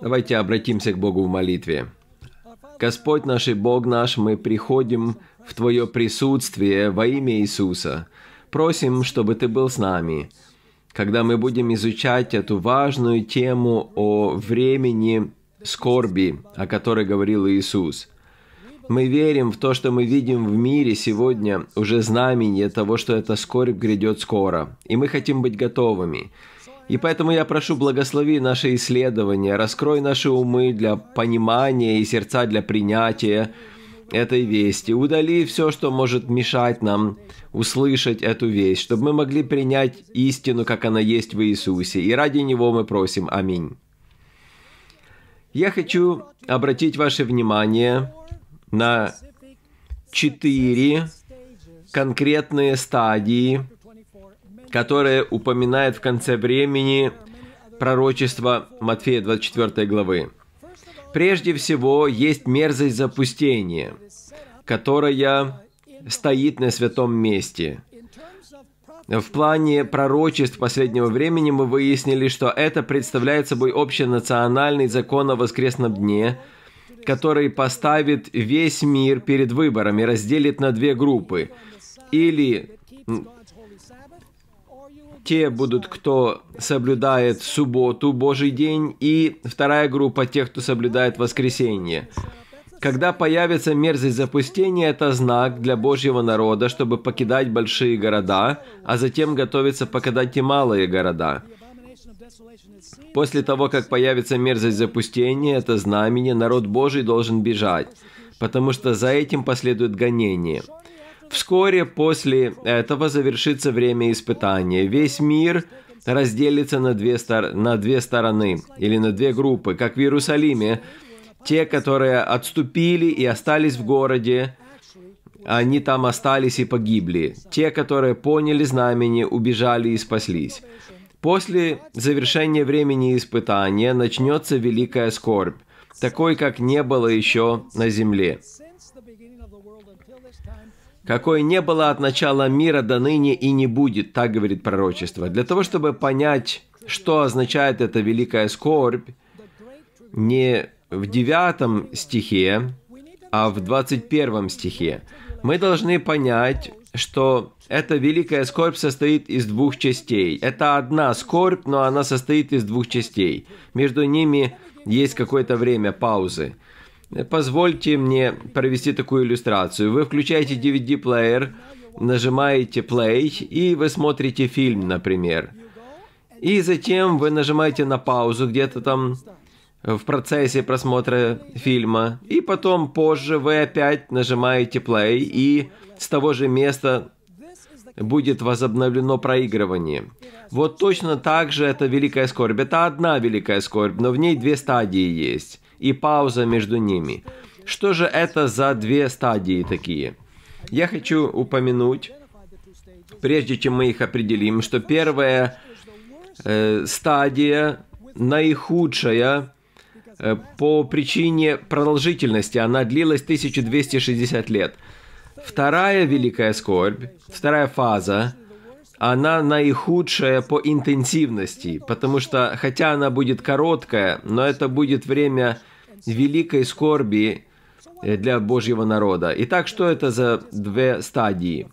Давайте обратимся к Богу в молитве. Господь наш и Бог наш, мы приходим в Твое присутствие во имя Иисуса. Просим, чтобы Ты был с нами. Когда мы будем изучать эту важную тему о времени скорби, о которой говорил Иисус. Мы верим в то, что мы видим в мире сегодня уже знамение того, что эта скорбь грядет скоро, и мы хотим быть готовыми. И поэтому я прошу, благослови наше исследование, раскрой наши умы для понимания и сердца для принятия этой вести. Удали все, что может мешать нам услышать эту весть, чтобы мы могли принять истину, как она есть в Иисусе. И ради Него мы просим. Аминь. Я хочу обратить ваше внимание на четыре конкретные стадии которое упоминает в конце времени пророчество Матфея 24 главы. Прежде всего, есть мерзость запустения, которая стоит на святом месте. В плане пророчеств последнего времени мы выяснили, что это представляет собой общенациональный закон о воскресном дне, который поставит весь мир перед выборами, разделит на две группы. Или те будут, кто соблюдает субботу, Божий день, и вторая группа тех, кто соблюдает воскресенье. Когда появится мерзость запустения, это знак для Божьего народа, чтобы покидать большие города, а затем готовиться покидать и малые города. После того, как появится мерзость запустения, это знамение, народ Божий должен бежать, потому что за этим последует гонение – Вскоре после этого завершится время испытания. Весь мир разделится на две, стор на две стороны или на две группы, как в Иерусалиме. Те, которые отступили и остались в городе, они там остались и погибли. Те, которые поняли знамение, убежали и спаслись. После завершения времени испытания начнется великая скорбь, такой, как не было еще на земле какой не было от начала мира до ныне и не будет, так говорит пророчество. Для того, чтобы понять, что означает эта великая скорбь, не в девятом стихе, а в 21 стихе, мы должны понять, что эта великая скорбь состоит из двух частей. Это одна скорбь, но она состоит из двух частей. Между ними есть какое-то время паузы. Позвольте мне провести такую иллюстрацию. Вы включаете DVD-плеер, нажимаете play, и вы смотрите фильм, например. И затем вы нажимаете на паузу где-то там в процессе просмотра фильма. И потом позже вы опять нажимаете play, и с того же места будет возобновлено проигрывание. Вот точно так же это великая скорбь. Это одна великая скорбь, но в ней две стадии есть и пауза между ними. Что же это за две стадии такие? Я хочу упомянуть, прежде чем мы их определим, что первая э, стадия наихудшая э, по причине продолжительности. Она длилась 1260 лет. Вторая великая скорбь, вторая фаза – она наихудшая по интенсивности, потому что, хотя она будет короткая, но это будет время великой скорби э, для Божьего народа. Итак, что это за две стадии?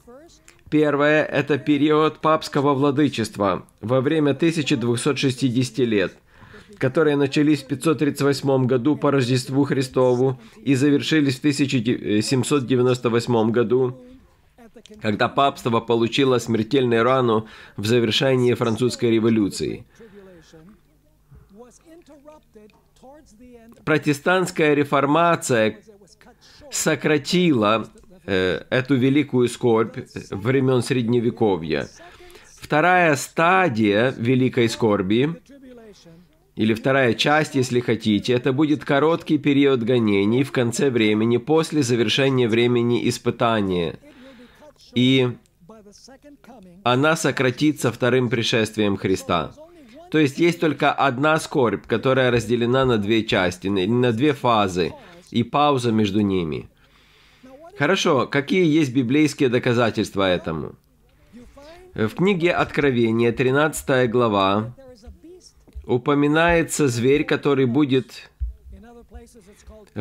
Первое – это период папского владычества во время 1260 лет, которые начались в 538 году по Рождеству Христову и завершились в 1798 году когда папство получило смертельную рану в завершении французской революции. Протестантская реформация сократила э, эту великую скорбь времен Средневековья. Вторая стадия великой скорби или вторая часть, если хотите, это будет короткий период гонений в конце времени после завершения времени испытания – и она сократится вторым пришествием Христа. То есть есть только одна скорбь, которая разделена на две части, на две фазы, и пауза между ними. Хорошо, какие есть библейские доказательства этому? В книге Откровения, 13 глава, упоминается зверь, который будет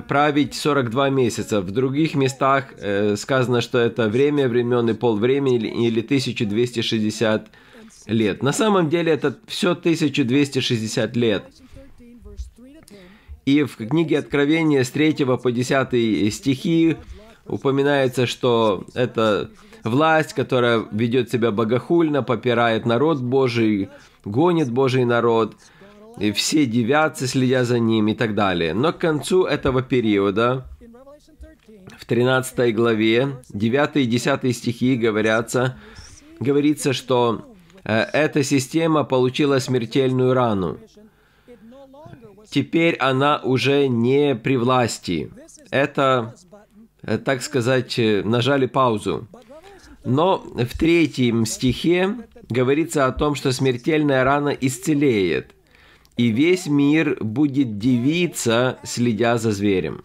править 42 месяца. В других местах э, сказано, что это время, времен и пол времени или, или 1260 лет. На самом деле это все 1260 лет. И в книге Откровения с 3 по 10 стихи упоминается, что это власть, которая ведет себя богохульно, попирает народ Божий, гонит Божий народ – и все девятся, следя за ним и так далее. Но к концу этого периода, в 13 главе, 9 и 10 стихи говорятся, говорится, что э, эта система получила смертельную рану. Теперь она уже не при власти. Это, э, так сказать, э, нажали паузу. Но в третьем стихе говорится о том, что смертельная рана исцелеет – и весь мир будет дивиться, следя за зверем.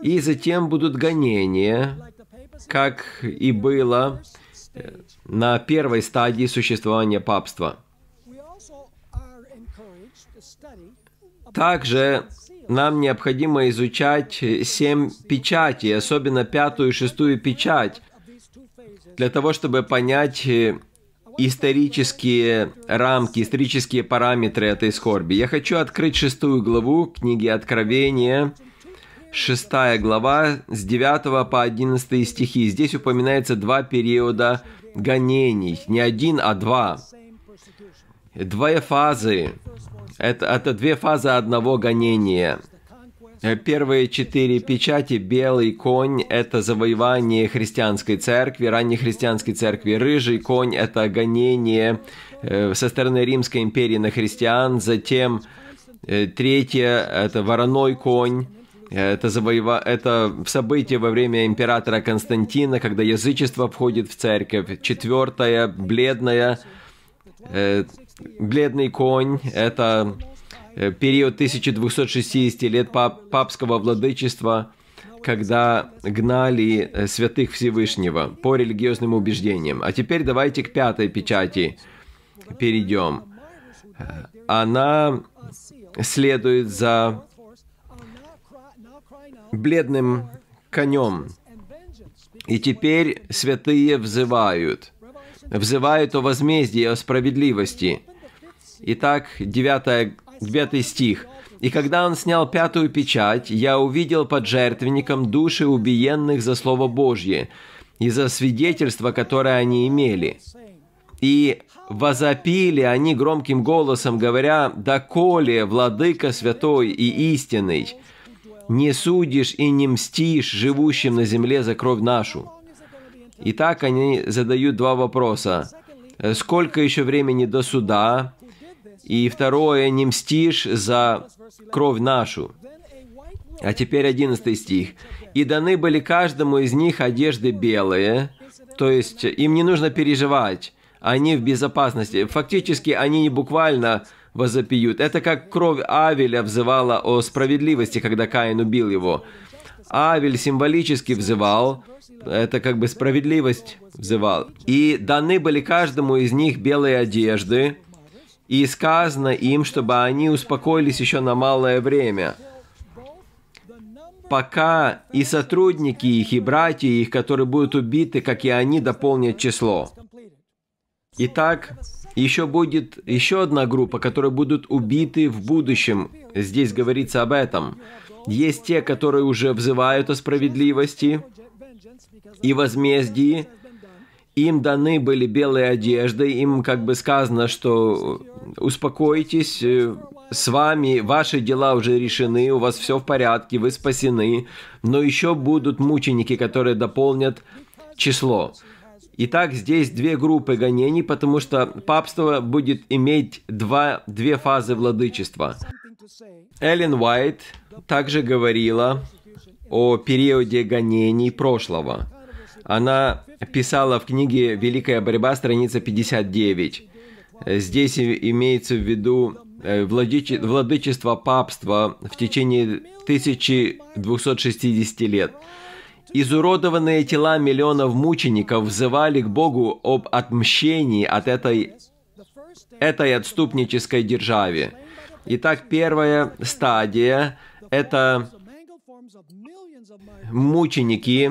И затем будут гонения, как и было э, на первой стадии существования папства. Также нам необходимо изучать семь печатей, особенно пятую и шестую печать, для того, чтобы понять э, исторические рамки, исторические параметры этой скорби. Я хочу открыть шестую главу книги Откровения, шестая глава, с 9 по 11 стихи. Здесь упоминается два периода гонений, не один, а два. Две фазы. Это, это две фазы одного гонения. Э, первые четыре печати «Белый конь» — это завоевание христианской церкви, ранней христианской церкви. «Рыжий конь» — это гонение э, со стороны Римской империи на христиан. Затем э, третье — это «Вороной конь». Это, завоева... это событие во время императора Константина, когда язычество входит в церковь. Четвертое, бледная, э, бледный конь, это Э, период 1260 лет пап папского владычества, когда гнали э, святых Всевышнего по религиозным убеждениям. А теперь давайте к пятой печати перейдем. Э, она следует за бледным конем. И теперь святые взывают. Взывают о возмездии, о справедливости. Итак, девятая. 9 стих. «И когда он снял пятую печать, я увидел под жертвенником души убиенных за Слово Божье и за свидетельство, которое они имели. И возопили они громким голосом, говоря, «Доколе, владыка святой и истинный, не судишь и не мстишь живущим на земле за кровь нашу». Итак, они задают два вопроса. Сколько еще времени до суда? И второе, не мстишь за кровь нашу. А теперь одиннадцатый стих. «И даны были каждому из них одежды белые». То есть им не нужно переживать. Они в безопасности. Фактически они не буквально возопиют. Это как кровь Авеля взывала о справедливости, когда Каин убил его. Авель символически взывал, это как бы справедливость взывал. И даны были каждому из них белые одежды, и сказано им, чтобы они успокоились еще на малое время, пока и сотрудники их, и братья их, которые будут убиты, как и они, дополнят число. Итак, еще будет еще одна группа, которые будут убиты в будущем. Здесь говорится об этом. Есть те, которые уже взывают о справедливости и возмездии. Им даны были белые одежды, им как бы сказано, что успокойтесь, э, с вами, ваши дела уже решены, у вас все в порядке, вы спасены, но еще будут мученики, которые дополнят число. Итак, здесь две группы гонений, потому что папство будет иметь два, две фазы владычества. Эллен Уайт также говорила о периоде гонений прошлого. Она писала в книге «Великая борьба», страница 59. Э, здесь имеется в виду э, владычество папства в течение 1260 лет. Изуродованные тела миллионов мучеников взывали к Богу об отмщении от этой, этой отступнической державе. Итак, первая стадия – это мученики,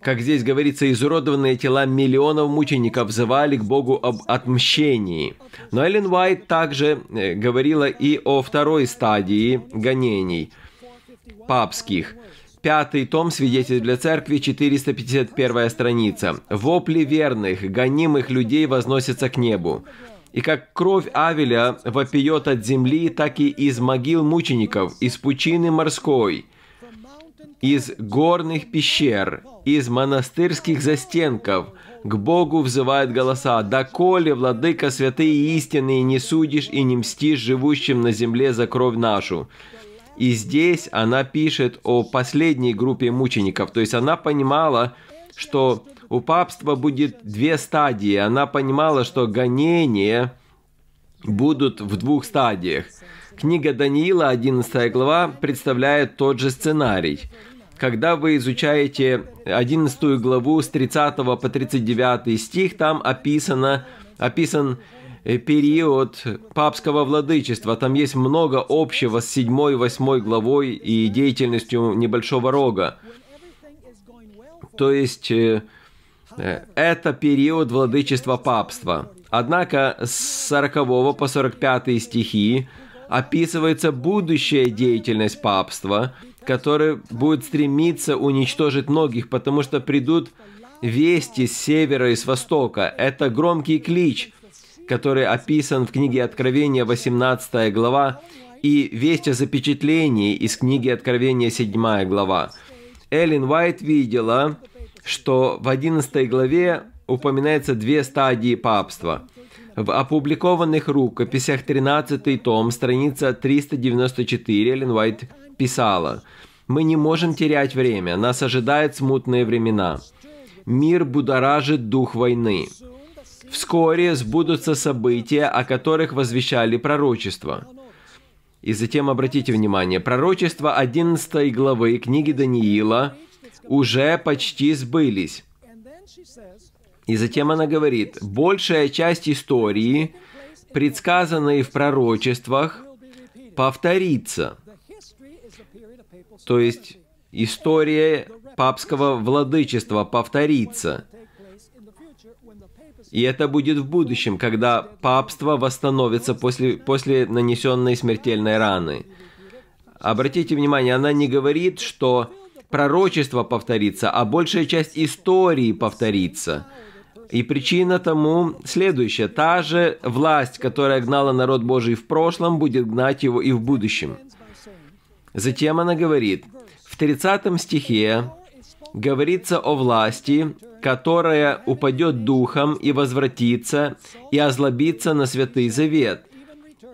как здесь говорится, изуродованные тела миллионов мучеников взывали к Богу об отмщении. Но Эллен Уайт также э, говорила и о второй стадии гонений папских. Пятый том «Свидетель для церкви», 451 страница. «Вопли верных, гонимых людей возносятся к небу». И как кровь Авеля вопиет от земли, так и из могил мучеников, из пучины морской – из горных пещер, из монастырских застенков, к Богу взывают голоса, «Доколе, владыка святые истины, не судишь и не мстишь живущим на земле за кровь нашу». И здесь она пишет о последней группе мучеников, то есть она понимала, что у папства будет две стадии. Она понимала, что гонения будут в двух стадиях – Книга Даниила, 11 глава, представляет тот же сценарий. Когда вы изучаете 11 главу с 30 по 39 стих, там описано, описан э, период папского владычества. Там есть много общего с 7-8 главой и деятельностью небольшого рога. То есть э, э, это период владычества папства. Однако с 40 по 45 стихи описывается будущая деятельность папства, который будет стремиться уничтожить многих, потому что придут вести с севера и с востока. Это громкий клич, который описан в книге Откровения 18 глава и весть о запечатлении из книги Откровения 7 глава. Эллен Уайт видела, что в 11 главе упоминается две стадии папства – в опубликованных рукописях 13 том, страница 394, Эллен Уайт писала «Мы не можем терять время, нас ожидают смутные времена. Мир будоражит дух войны. Вскоре сбудутся события, о которых возвещали пророчества». И затем обратите внимание, пророчества 11 главы книги Даниила уже почти сбылись. И затем она говорит, большая часть истории, предсказанной в пророчествах, повторится. То есть история папского владычества повторится. И это будет в будущем, когда папство восстановится после, после нанесенной смертельной раны. Обратите внимание, она не говорит, что пророчество повторится, а большая часть истории повторится. И причина тому следующая. Та же власть, которая гнала народ Божий в прошлом, будет гнать его и в будущем. Затем она говорит, в 30 стихе говорится о власти, которая упадет духом и возвратится, и озлобится на Святый Завет,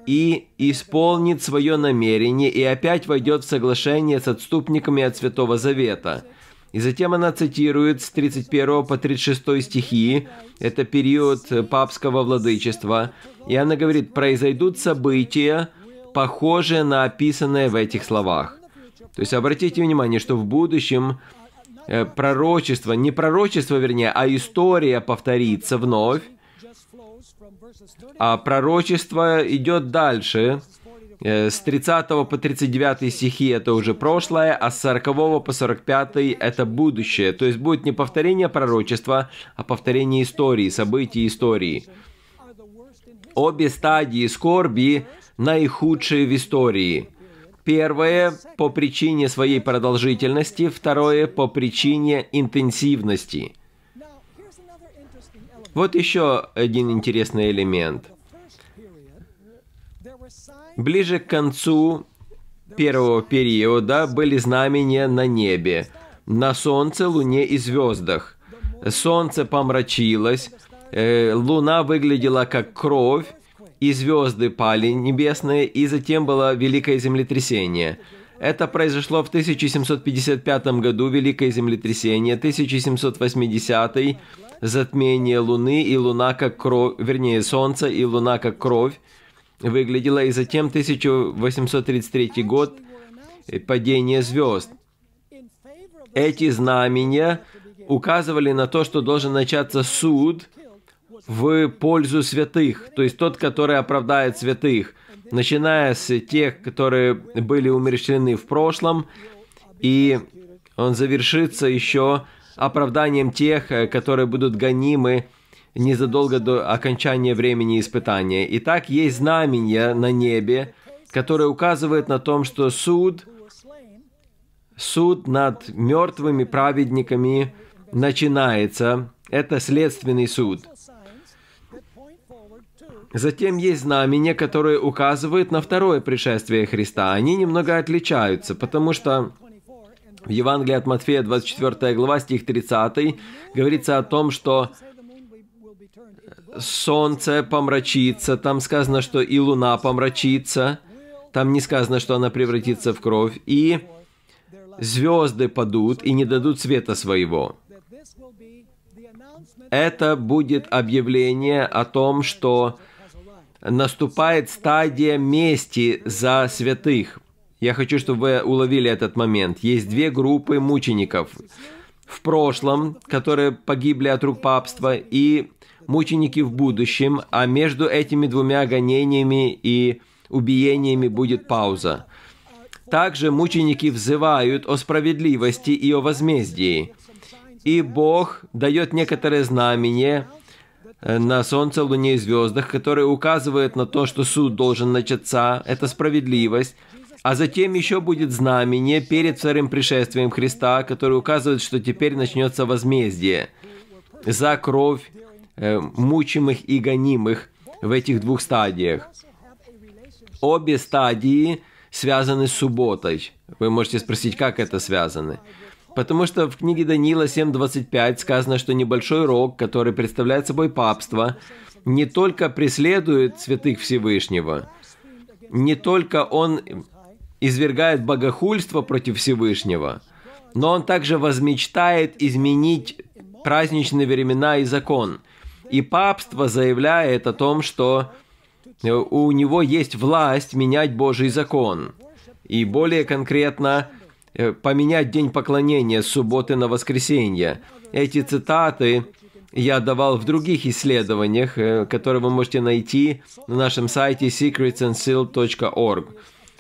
и исполнит свое намерение, и опять войдет в соглашение с отступниками от Святого Завета – и затем она цитирует с 31 по 36 стихи, это период папского владычества, и она говорит, произойдут события, похожие на описанное в этих словах. То есть обратите внимание, что в будущем э, пророчество, не пророчество, вернее, а история повторится вновь, а пророчество идет дальше Э, с 30 по 39 стихи это уже прошлое, а с 40 по 45 это будущее. То есть будет не повторение пророчества, а повторение истории, событий истории. Обе стадии скорби наихудшие в истории. Первое – по причине своей продолжительности, второе – по причине интенсивности. Вот еще один интересный элемент – Ближе к концу первого периода были знамения на небе, на солнце, луне и звездах. Солнце помрачилось, э, луна выглядела как кровь, и звезды пали небесные, и затем было великое землетрясение. Это произошло в 1755 году, великое землетрясение, 1780 затмение луны и луна как кровь, вернее, солнце и луна как кровь, выглядела, и затем 1833 год э, падение звезд. Эти знамения указывали на то, что должен начаться суд в пользу святых, то есть тот, который оправдает святых, начиная с тех, которые были умерщвлены в прошлом, и он завершится еще оправданием тех, э, которые будут гонимы незадолго до окончания времени испытания. Итак, есть знамение на небе, которое указывает на том, что суд, суд над мертвыми праведниками начинается. Это следственный суд. Затем есть знамения, которые указывают на второе пришествие Христа. Они немного отличаются, потому что в Евангелии от Матфея 24 глава, стих 30, говорится о том, что солнце помрачится, там сказано, что и луна помрачится, там не сказано, что она превратится в кровь, и звезды падут и не дадут света своего. Это будет объявление о том, что наступает стадия мести за святых. Я хочу, чтобы вы уловили этот момент. Есть две группы мучеников в прошлом, которые погибли от рук папства и мученики в будущем, а между этими двумя гонениями и убиениями будет пауза. Также мученики взывают о справедливости и о возмездии. И Бог дает некоторые знамения э, на солнце, луне и звездах, которые указывают на то, что суд должен начаться, это справедливость, а затем еще будет знамение перед вторым пришествием Христа, которое указывает, что теперь начнется возмездие за кровь, Э, мучимых и гонимых в этих двух стадиях. Обе стадии связаны с субботой. Вы можете спросить, как это связано? Потому что в книге Даниила 7.25 сказано, что небольшой рог, который представляет собой папство, не только преследует святых Всевышнего, не только он извергает богохульство против Всевышнего, но он также возмечтает изменить праздничные времена и закон – и папство заявляет о том, что э, у него есть власть менять Божий закон. И более конкретно, э, поменять день поклонения с субботы на воскресенье. Эти цитаты я давал в других исследованиях, э, которые вы можете найти на нашем сайте secretsandseal.org.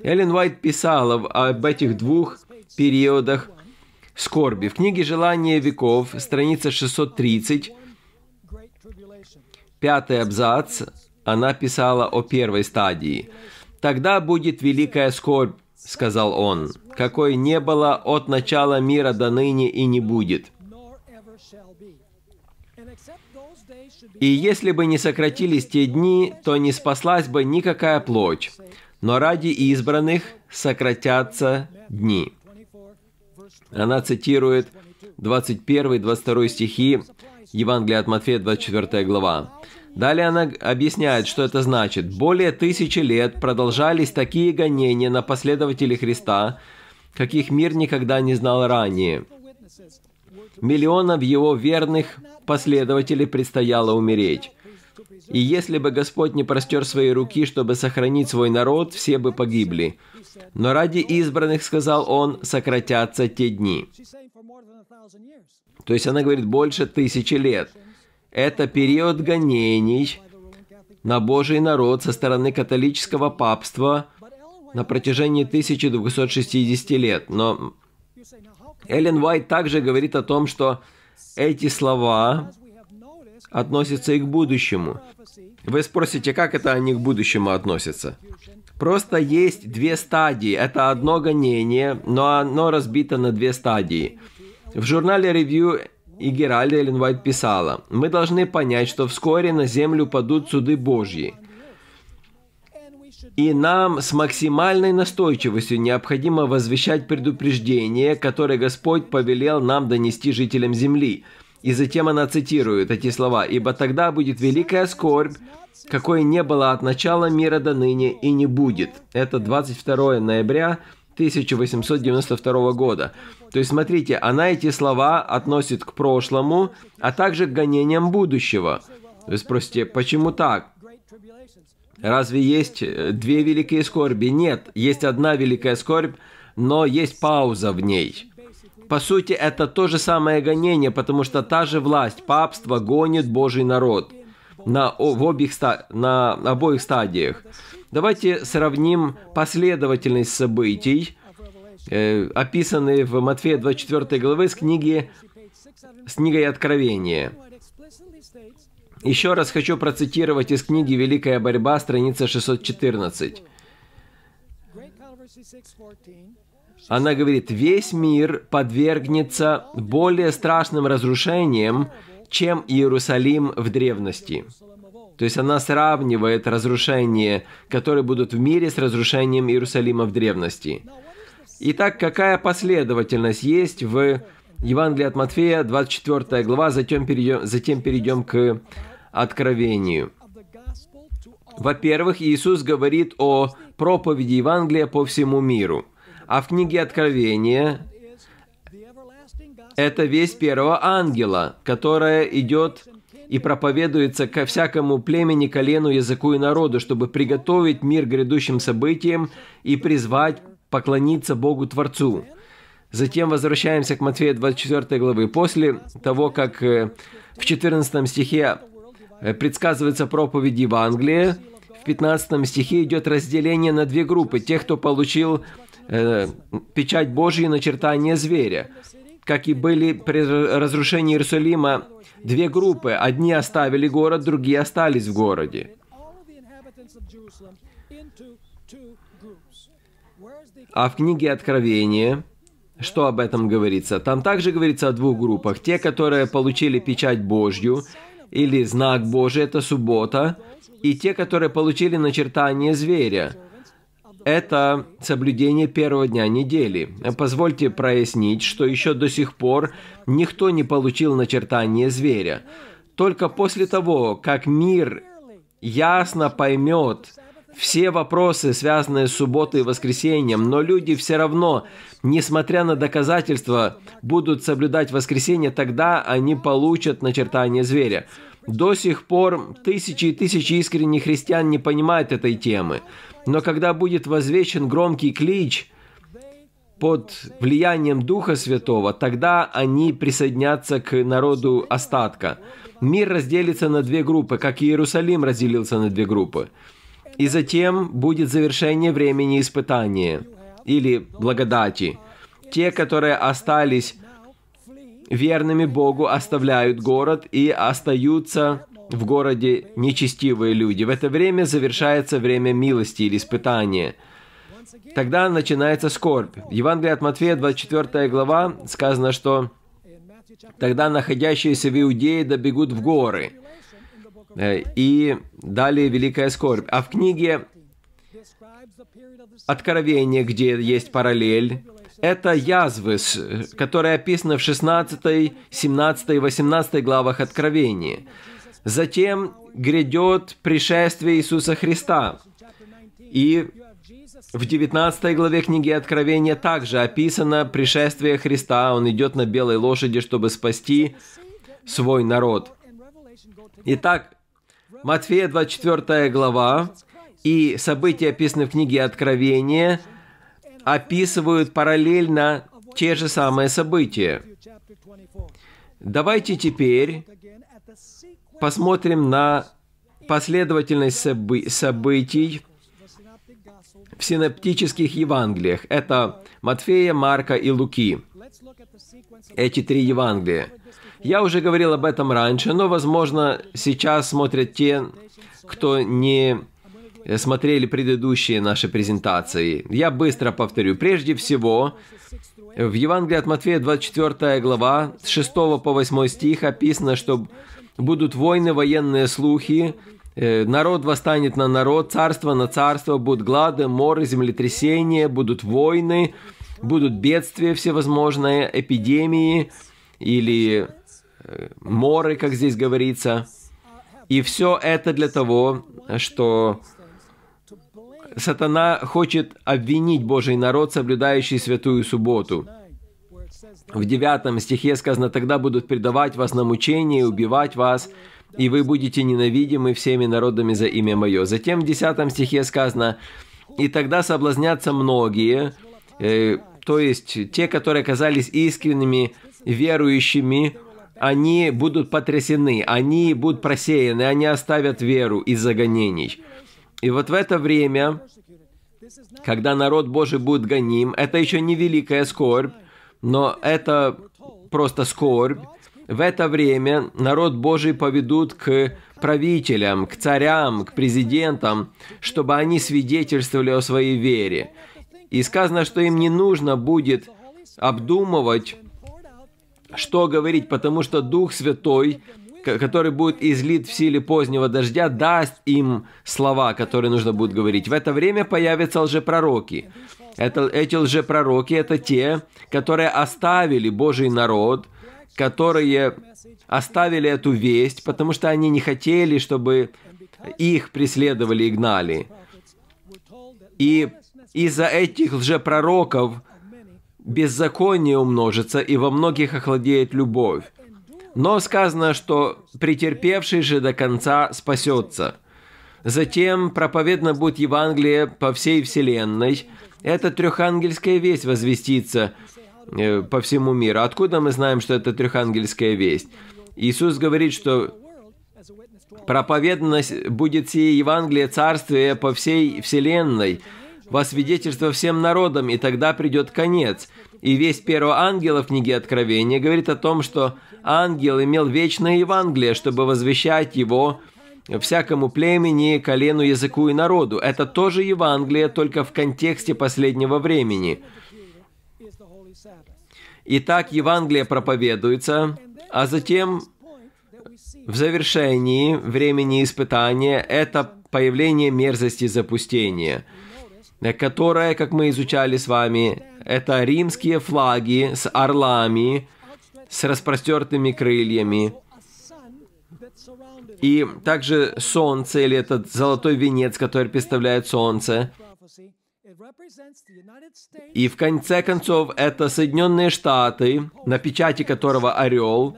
Эллен Уайт писала об этих двух периодах скорби. В книге «Желание веков», страница 630, пятый абзац, она писала о первой стадии. «Тогда будет великая скорбь», — сказал он, — «какой не было от начала мира до ныне и не будет». И если бы не сократились те дни, то не спаслась бы никакая плоть, но ради избранных сократятся дни. Она цитирует 21-22 стихи Евангелия от Матфея, 24 глава. Далее она объясняет, что это значит. Более тысячи лет продолжались такие гонения на последователей Христа, каких мир никогда не знал ранее. Миллионов его верных последователей предстояло умереть. И если бы Господь не простер свои руки, чтобы сохранить свой народ, все бы погибли. Но ради избранных, сказал он, сократятся те дни. То есть она говорит, больше тысячи лет. Это период гонений на Божий народ со стороны католического папства на протяжении 1260 лет. Но Эллен Уайт также говорит о том, что эти слова относятся и к будущему. Вы спросите, как это они к будущему относятся? Просто есть две стадии. Это одно гонение, но оно разбито на две стадии. В журнале Review и Геральда Элленвайт писала, «Мы должны понять, что вскоре на землю падут суды Божьи, и нам с максимальной настойчивостью необходимо возвещать предупреждение, которое Господь повелел нам донести жителям земли. И затем она цитирует эти слова, «Ибо тогда будет великая скорбь, какой не было от начала мира до ныне и не будет». Это 22 ноября 1892 года. То есть, смотрите, она эти слова относит к прошлому, а также к гонениям будущего. Вы спросите, почему так? Разве есть э, две великие скорби? Нет, есть одна великая скорбь, но есть пауза в ней. По сути, это то же самое гонение, потому что та же власть, папство гонит Божий народ – на, в обеих, на обоих стадиях. Давайте сравним последовательность событий, э, описанные в Матфея 24 главы с книги с книгой Откровения. Еще раз хочу процитировать из книги «Великая борьба», страница 614. Она говорит, «Весь мир подвергнется более страшным разрушениям, чем Иерусалим в древности. То есть она сравнивает разрушения, которые будут в мире с разрушением Иерусалима в древности. Итак, какая последовательность есть в Евангелии от Матфея, 24 глава, затем перейдем, затем перейдем к Откровению. Во-первых, Иисус говорит о проповеди Евангелия по всему миру. А в книге Откровения, это весть первого ангела, которая идет и проповедуется ко всякому племени, колену, языку и народу, чтобы приготовить мир грядущим событиям и призвать поклониться Богу Творцу. Затем возвращаемся к Матфея 24 главы. После того, как э, в 14 стихе э, предсказывается проповедь Евангелия, в 15 стихе идет разделение на две группы. Тех, кто получил э, печать Божью и начертание зверя как и были при разрушении Иерусалима, две группы. Одни оставили город, другие остались в городе. А в книге Откровения, что об этом говорится? Там также говорится о двух группах. Те, которые получили печать Божью, или знак Божий, это суббота, и те, которые получили начертание зверя – это соблюдение первого дня недели. Позвольте прояснить, что еще до сих пор никто не получил начертание зверя. Только после того, как мир ясно поймет все вопросы, связанные с субботой и воскресеньем, но люди все равно, несмотря на доказательства, будут соблюдать воскресенье, тогда они получат начертание зверя. До сих пор тысячи и тысячи искренних христиан не понимают этой темы. Но когда будет возвечен громкий клич под влиянием Духа Святого, тогда они присоединятся к народу остатка. Мир разделится на две группы, как и Иерусалим разделился на две группы. И затем будет завершение времени испытания или благодати. Те, которые остались верными Богу, оставляют город и остаются в городе нечестивые люди. В это время завершается время милости или испытания. Тогда начинается скорбь. В Евангелии от Матфея, 24 глава, сказано, что «Тогда находящиеся в Иудее добегут в горы». Э, и далее великая скорбь. А в книге Откровение, где есть параллель, это язвы, которые описаны в 16, 17, 18 главах Откровения. Затем грядет пришествие Иисуса Христа. И в 19 главе книги Откровения также описано пришествие Христа. Он идет на белой лошади, чтобы спасти свой народ. Итак, Матфея 24 глава и события, описанные в книге Откровения, описывают параллельно те же самые события. Давайте теперь посмотрим на последовательность собы событий в синаптических Евангелиях. Это Матфея, Марка и Луки. Эти три Евангелия. Я уже говорил об этом раньше, но, возможно, сейчас смотрят те, кто не смотрели предыдущие наши презентации. Я быстро повторю. Прежде всего, в Евангелии от Матфея 24 глава с 6 по 8 стих описано, что будут войны, военные слухи, э, народ восстанет на народ, царство на царство, будут глады, моры, землетрясения, будут войны, будут бедствия всевозможные, эпидемии или э, моры, как здесь говорится. И все это для того, что сатана хочет обвинить Божий народ, соблюдающий святую субботу – в 9 стихе сказано, «Тогда будут предавать вас на мучение, и убивать вас, и вы будете ненавидимы всеми народами за имя Мое». Затем в 10 стихе сказано, «И тогда соблазнятся многие, э, то есть те, которые оказались искренними, верующими, они будут потрясены, они будут просеяны, они оставят веру из-за гонений». И вот в это время, когда народ Божий будет гоним, это еще не великая скорбь, но это просто скорбь. В это время народ Божий поведут к правителям, к царям, к президентам, чтобы они свидетельствовали о своей вере. И сказано, что им не нужно будет обдумывать, что говорить, потому что Дух Святой, который будет излит в силе позднего дождя, даст им слова, которые нужно будет говорить. В это время появятся лжепророки. Это, эти лжепророки – это те, которые оставили Божий народ, которые оставили эту весть, потому что они не хотели, чтобы их преследовали и гнали. И из-за этих лжепророков беззаконие умножится, и во многих охладеет любовь. Но сказано, что претерпевший же до конца спасется. Затем проповедно будет Евангелие по всей вселенной, эта трехангельская весть возвестится э, по всему миру. Откуда мы знаем, что это трехангельская весть? Иисус говорит, что проповеданность будет сие Евангелие Царствие по всей вселенной, во свидетельство всем народам, и тогда придет конец. И весь первого ангела в книге Откровения говорит о том, что ангел имел вечное Евангелие, чтобы возвещать его всякому племени, колену, языку и народу. Это тоже Евангелие, только в контексте последнего времени. Итак, Евангелие проповедуется, а затем в завершении времени испытания это появление мерзости запустения, которое, как мы изучали с вами, это римские флаги с орлами, с распростертыми крыльями – и также солнце, или этот золотой венец, который представляет солнце. И в конце концов, это Соединенные Штаты, на печати которого орел.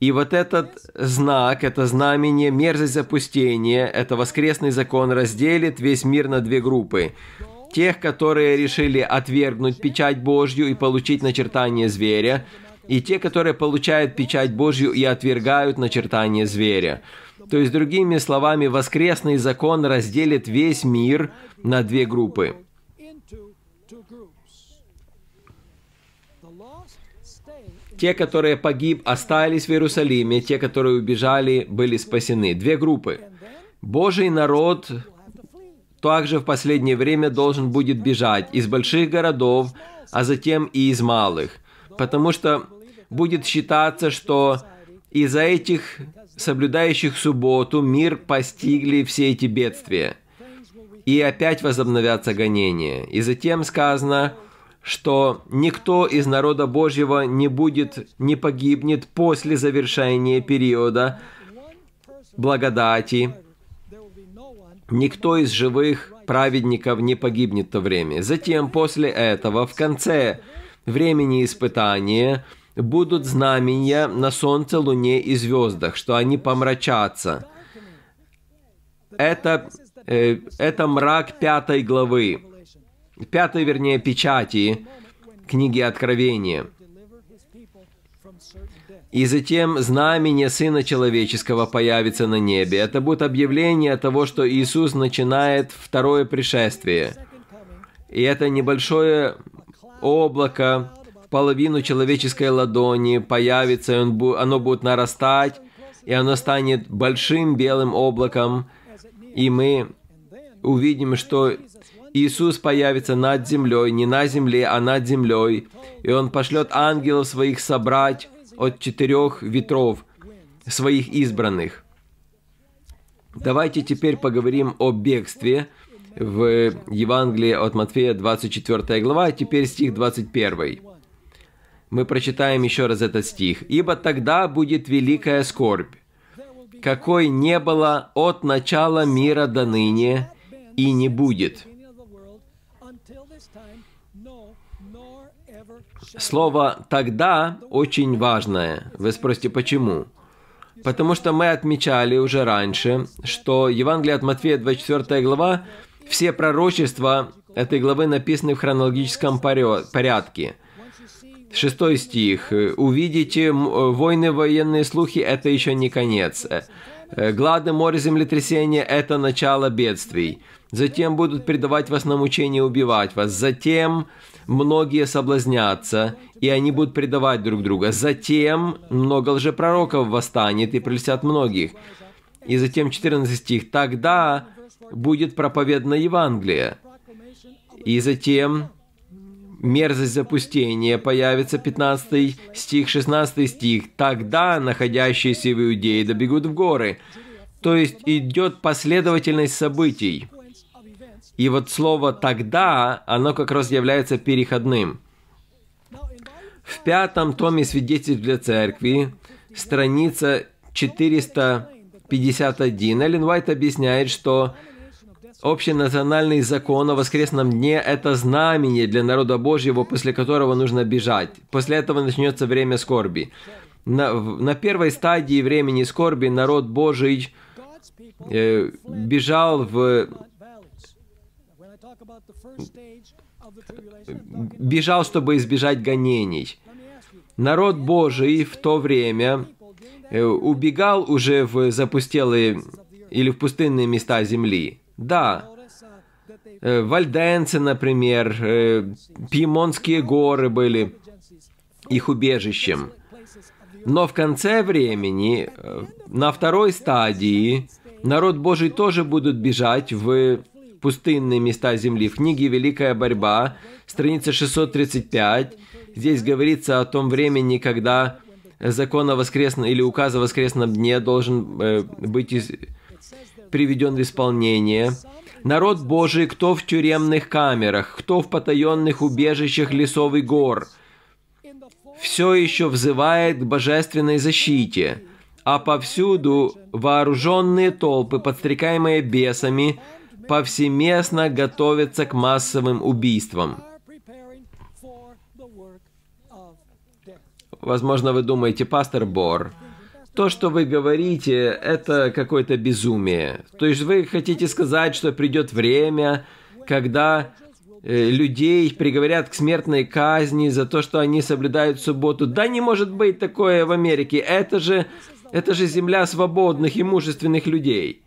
И вот этот знак, это знамение, мерзость запустения, это воскресный закон разделит весь мир на две группы. Тех, которые решили отвергнуть печать Божью и получить начертание зверя – и те, которые получают печать Божью и отвергают начертание зверя. То есть, другими словами, воскресный закон разделит весь мир на две группы. Те, которые погиб, остались в Иерусалиме, те, которые убежали, были спасены. Две группы. Божий народ также в последнее время должен будет бежать из больших городов, а затем и из малых потому что будет считаться, что из-за этих соблюдающих субботу мир постигли все эти бедствия. И опять возобновятся гонения. И затем сказано, что никто из народа Божьего не будет, не погибнет после завершения периода благодати. Никто из живых праведников не погибнет в то время. Затем, после этого, в конце времени испытания будут знамения на солнце, луне и звездах, что они помрачатся. Это, э, это мрак пятой главы, пятой, вернее, печати книги Откровения. И затем знамение Сына Человеческого появится на небе. Это будет объявление того, что Иисус начинает второе пришествие. И это небольшое облако в половину человеческой ладони появится, и он, оно будет нарастать, и оно станет большим белым облаком, и мы увидим, что Иисус появится над землей, не на земле, а над землей, и Он пошлет ангелов своих собрать от четырех ветров своих избранных. Давайте теперь поговорим о бегстве – в Евангелии от Матфея 24 глава, теперь стих 21. Мы прочитаем еще раз этот стих. «Ибо тогда будет великая скорбь, какой не было от начала мира до ныне и не будет». Слово «тогда» очень важное. Вы спросите, почему? Потому что мы отмечали уже раньше, что Евангелие от Матфея 24 глава все пророчества этой главы написаны в хронологическом порядке. Шестой стих. «Увидите, войны, военные слухи – это еще не конец. Э, глады, море, землетрясения – это начало бедствий. Затем будут предавать вас на мучение и убивать вас. Затем многие соблазнятся, и они будут предавать друг друга. Затем много лжепророков восстанет и прельстят многих». И затем 14 стих. «Тогда будет проповедано Евангелие. И затем мерзость запустения появится 15 стих, 16 стих. Тогда находящиеся в Иудее добегут в горы. То есть идет последовательность событий. И вот слово «тогда», оно как раз является переходным. В пятом томе свидетель для церкви, страница 451, Эллен Уайт объясняет, что Общенациональный закон о воскресном дне – это знамение для народа Божьего, после которого нужно бежать. После этого начнется время скорби. На, на первой стадии времени скорби народ Божий э, бежал в бежал, чтобы избежать гонений. Народ Божий в то время э, убегал уже в запустелые или в пустынные места земли. Да, э, вальденцы, например, э, пьемонтские горы были их убежищем. Но в конце времени, э, на второй стадии, народ Божий тоже будут бежать в пустынные места земли. В книге «Великая борьба», страница 635, здесь говорится о том времени, когда закон о воскресном или указ о воскресном дне должен быть приведен в исполнение, народ Божий, кто в тюремных камерах, кто в потаенных убежищах лесов и гор, все еще взывает к божественной защите, а повсюду вооруженные толпы, подстрекаемые бесами, повсеместно готовятся к массовым убийствам. Возможно, вы думаете, пастор Бор, то, что вы говорите, это какое-то безумие. То есть вы хотите сказать, что придет время, когда э, людей приговорят к смертной казни за то, что они соблюдают субботу. Да не может быть такое в Америке. Это же, это же земля свободных и мужественных людей.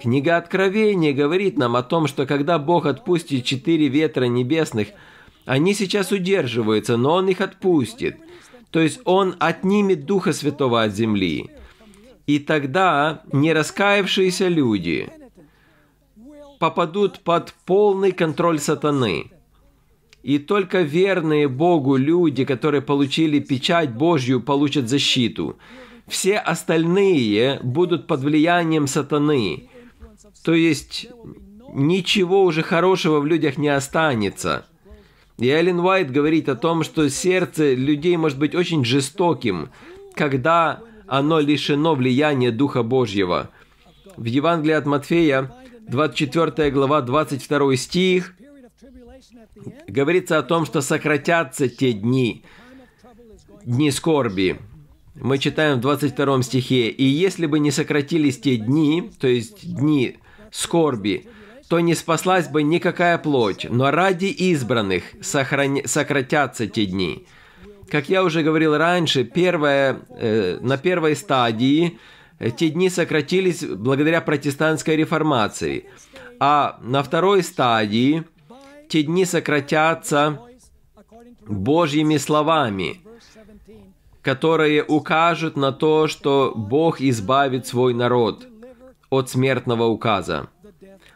Книга Откровения говорит нам о том, что когда Бог отпустит четыре ветра небесных, они сейчас удерживаются, но Он их отпустит – то есть он отнимет Духа Святого от земли. И тогда не раскаявшиеся люди попадут под полный контроль сатаны. И только верные Богу люди, которые получили печать Божью, получат защиту. Все остальные будут под влиянием сатаны. То есть ничего уже хорошего в людях не останется. И Эллен Уайт говорит о том, что сердце людей может быть очень жестоким, когда оно лишено влияния Духа Божьего. В Евангелии от Матфея, 24 глава, 22 стих, говорится о том, что сократятся те дни, дни скорби. Мы читаем в 22 стихе, «И если бы не сократились те дни, то есть дни скорби, то не спаслась бы никакая плоть, но ради избранных сохран... сократятся те дни. Как я уже говорил раньше, первое, э, на первой стадии э, те дни сократились благодаря протестантской реформации, а на второй стадии те дни сократятся Божьими словами, которые укажут на то, что Бог избавит свой народ от смертного указа.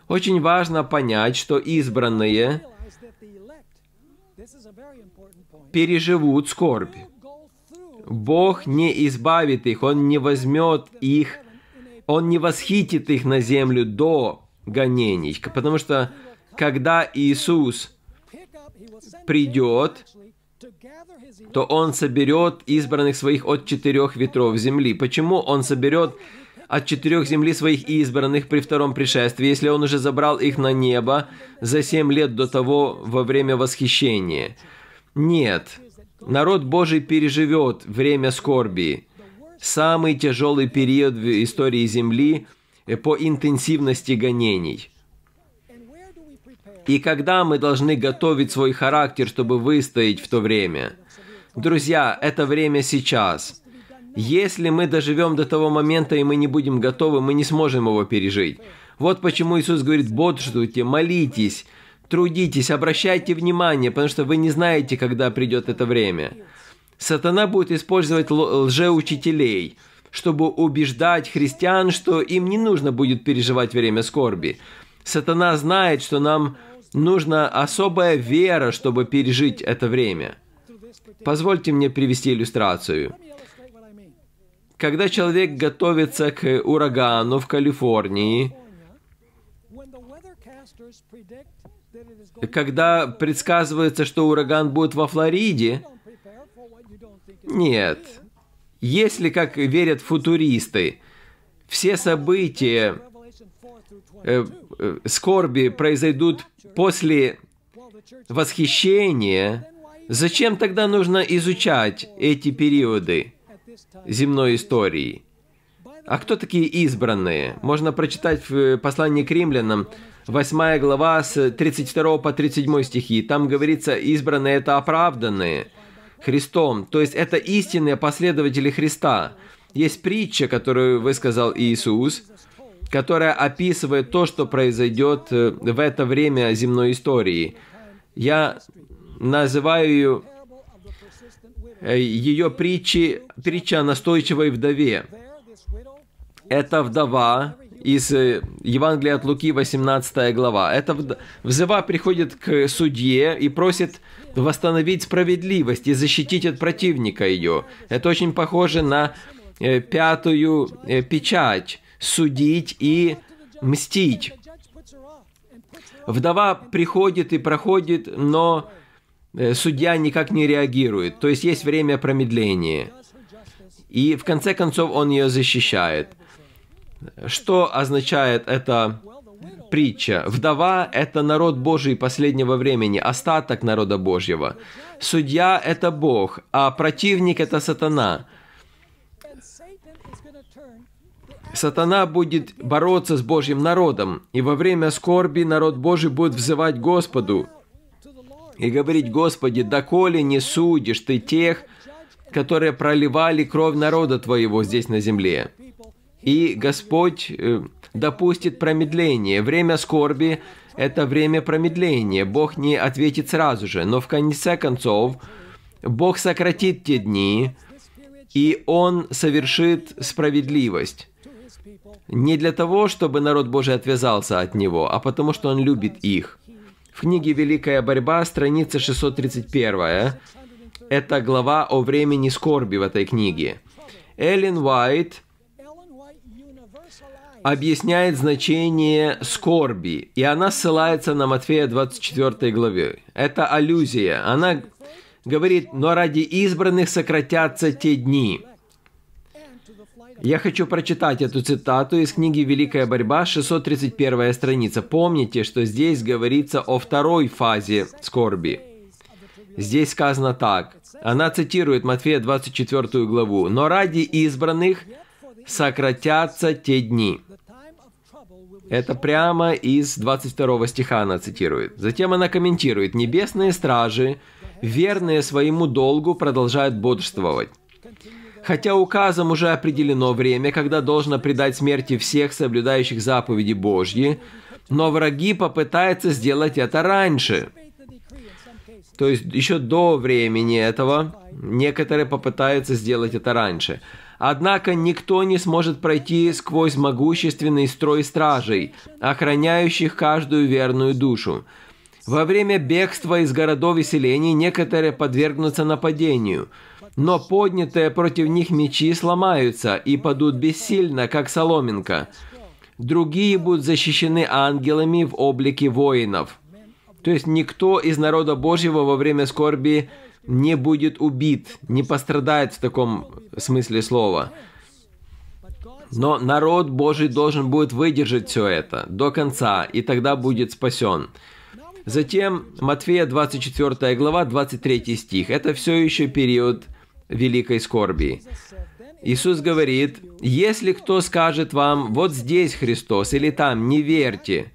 Очень важно понять, что избранные переживут скорбь. Бог не избавит их, Он не возьмет их, Он не восхитит их на землю до гонений. Потому что когда Иисус придет, то Он соберет избранных своих от четырех ветров земли. Почему Он соберет от четырех земли своих избранных при втором пришествии, если он уже забрал их на небо за семь лет до того во время восхищения? Нет. Народ Божий переживет время скорби. Самый тяжелый период в истории Земли по интенсивности гонений. И когда мы должны готовить свой характер, чтобы выстоять в то время? Друзья, это время сейчас – если мы доживем до того момента и мы не будем готовы, мы не сможем его пережить. Вот почему Иисус говорит, бодрствуйте, молитесь, трудитесь, обращайте внимание, потому что вы не знаете, когда придет это время. Сатана будет использовать лжеучителей, чтобы убеждать христиан, что им не нужно будет переживать время скорби. Сатана знает, что нам нужна особая вера, чтобы пережить это время. Позвольте мне привести иллюстрацию когда человек готовится к урагану в Калифорнии, когда предсказывается, что ураган будет во Флориде, нет. Если, как верят футуристы, все события э, э скорби произойдут после восхищения, зачем тогда нужно изучать эти периоды? земной истории. А кто такие избранные? Можно прочитать в э, послании к римлянам, 8 глава с 32 по 37 стихи. Там говорится, избранные – это оправданные Христом, то есть это истинные последователи Христа. Есть притча, которую высказал Иисус, которая описывает то, что произойдет э, в это время земной истории. Я называю ее Э, ее притчи, притча о настойчивой вдове. Это вдова из э, Евангелия от Луки, 18 глава. Эта вд... приходит к судье и просит восстановить справедливость и защитить от противника ее. Это очень похоже на э, пятую печать – судить и мстить. Вдова приходит и проходит, но Э, судья никак не реагирует, то есть есть время промедления. И в конце концов он ее защищает. Что означает эта притча? Вдова – это народ Божий последнего времени, остаток народа Божьего. Судья – это Бог, а противник – это сатана. Сатана будет бороться с Божьим народом, и во время скорби народ Божий будет взывать Господу – и говорить, «Господи, доколе не судишь ты тех, которые проливали кровь народа твоего здесь на земле?» И Господь э, допустит промедление. Время скорби – это время промедления. Бог не ответит сразу же, но в конце концов Бог сократит те дни, и Он совершит справедливость. Не для того, чтобы народ Божий отвязался от Него, а потому что Он любит их – в книге «Великая борьба» страница 631. Это глава о времени скорби в этой книге. Эллен Уайт объясняет значение скорби, и она ссылается на Матфея 24 главе. Это аллюзия. Она говорит, но ради избранных сократятся те дни. Я хочу прочитать эту цитату из книги «Великая борьба», 631 страница. Помните, что здесь говорится о второй фазе скорби. Здесь сказано так. Она цитирует Матфея 24 главу. «Но ради избранных сократятся те дни». Это прямо из 22 стиха она цитирует. Затем она комментирует. «Небесные стражи, верные своему долгу, продолжают бодрствовать». Хотя указом уже определено время, когда должно предать смерти всех соблюдающих заповеди Божьи, но враги попытаются сделать это раньше. То есть еще до времени этого некоторые попытаются сделать это раньше. Однако никто не сможет пройти сквозь могущественный строй стражей, охраняющих каждую верную душу. Во время бегства из городов и селений некоторые подвергнутся нападению – но поднятые против них мечи сломаются и падут бессильно, как соломинка. Другие будут защищены ангелами в облике воинов. То есть никто из народа Божьего во время скорби не будет убит, не пострадает в таком смысле слова. Но народ Божий должен будет выдержать все это до конца, и тогда будет спасен. Затем Матфея 24 глава, 23 стих. Это все еще период великой скорби. Иисус говорит, если кто скажет вам, вот здесь Христос или там, не верьте.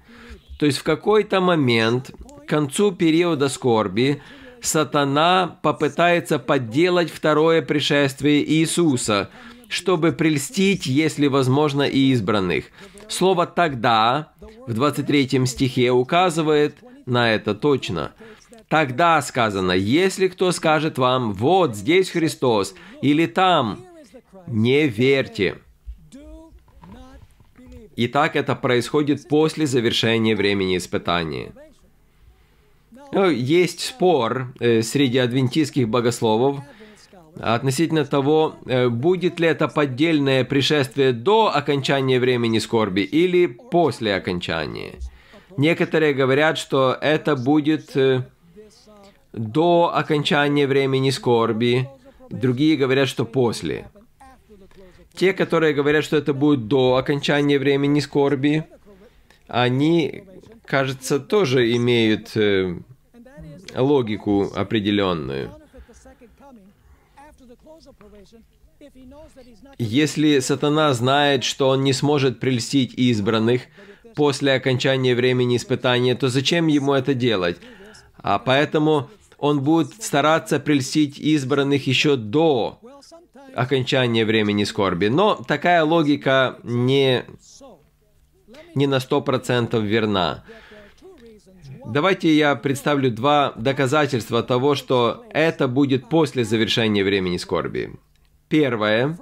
То есть в какой-то момент, к концу периода скорби, сатана попытается подделать второе пришествие Иисуса, чтобы прельстить, если возможно, и избранных. Слово «тогда» в 23 стихе указывает на это точно – Тогда сказано, если кто скажет вам, вот здесь Христос или там, не верьте. И так это происходит после завершения времени испытания. Ну, есть спор э, среди адвентистских богословов относительно того, э, будет ли это поддельное пришествие до окончания времени скорби или после окончания. Некоторые говорят, что это будет э, до окончания времени скорби, другие говорят, что после. Те, которые говорят, что это будет до окончания времени скорби, они, кажется, тоже имеют э, логику определенную. Если сатана знает, что он не сможет прельстить избранных после окончания времени испытания, то зачем ему это делать? А поэтому он будет стараться прельстить избранных еще до окончания времени скорби. Но такая логика не, не на 100% верна. Давайте я представлю два доказательства того, что это будет после завершения времени скорби. Первое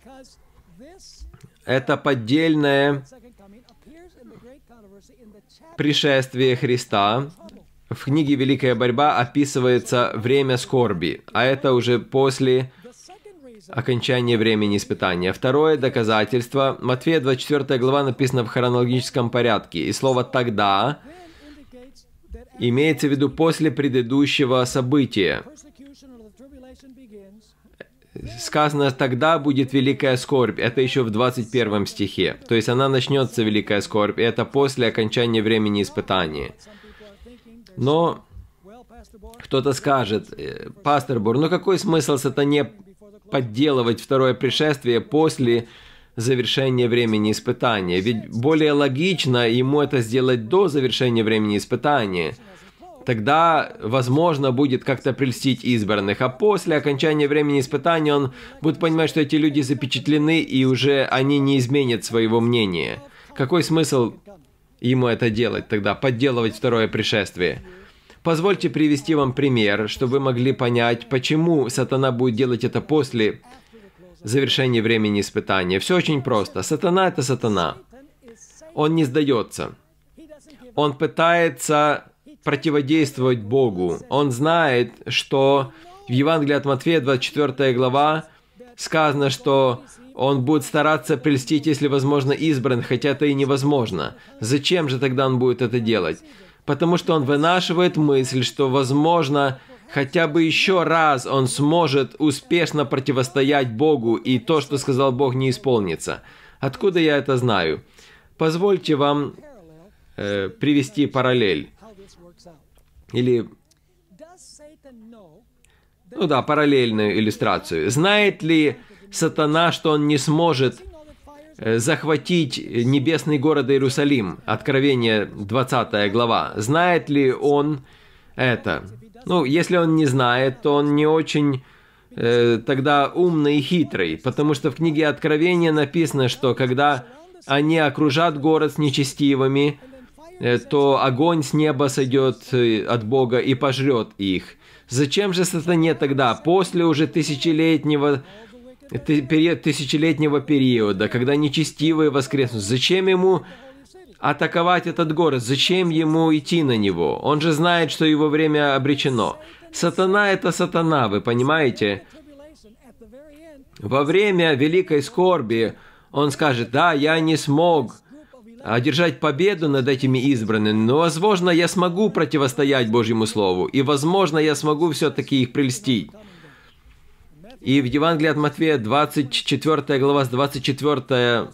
– это поддельное пришествие Христа, в книге «Великая борьба» описывается время скорби, а это уже после окончания времени испытания. Второе доказательство. Матфея 24 глава написана в хронологическом порядке, и слово «тогда» имеется в виду после предыдущего события. Сказано, тогда будет великая скорбь. Это еще в 21 стихе. То есть она начнется, великая скорбь, и это после окончания времени испытания. Но кто-то скажет, «Э, пастор Бор, ну какой смысл сатане подделывать второе пришествие после завершения времени испытания? Ведь более логично ему это сделать до завершения времени испытания. Тогда, возможно, будет как-то прельстить избранных, а после окончания времени испытания он будет понимать, что эти люди запечатлены и уже они не изменят своего мнения. Какой смысл ему это делать тогда, подделывать второе пришествие. Позвольте привести вам пример, чтобы вы могли понять, почему сатана будет делать это после завершения времени испытания. Все очень просто. Сатана – это сатана. Он не сдается. Он пытается противодействовать Богу. Он знает, что в Евангелии от Матфея, 24 глава, сказано, что он будет стараться прельстить, если возможно, избран, хотя это и невозможно. Зачем же тогда он будет это делать? Потому что он вынашивает мысль, что, возможно, хотя бы еще раз он сможет успешно противостоять Богу, и то, что сказал Бог, не исполнится. Откуда я это знаю? Позвольте вам э, привести параллель. Или... Ну да, параллельную иллюстрацию. Знает ли сатана, что он не сможет э, захватить небесный город Иерусалим. Откровение 20 глава. Знает ли он это? Ну, если он не знает, то он не очень э, тогда умный и хитрый, потому что в книге Откровения написано, что когда они окружат город с нечестивыми, э, то огонь с неба сойдет э, от Бога и пожрет их. Зачем же сатане тогда, после уже тысячелетнего период тысячелетнего периода, когда нечестивые воскреснут. Зачем ему атаковать этот город? Зачем ему идти на него? Он же знает, что его время обречено. Сатана – это сатана, вы понимаете? Во время великой скорби он скажет, да, я не смог одержать победу над этими избранными, но, возможно, я смогу противостоять Божьему Слову, и, возможно, я смогу все-таки их прельстить. И в Евангелии от Матфея 24 глава с 24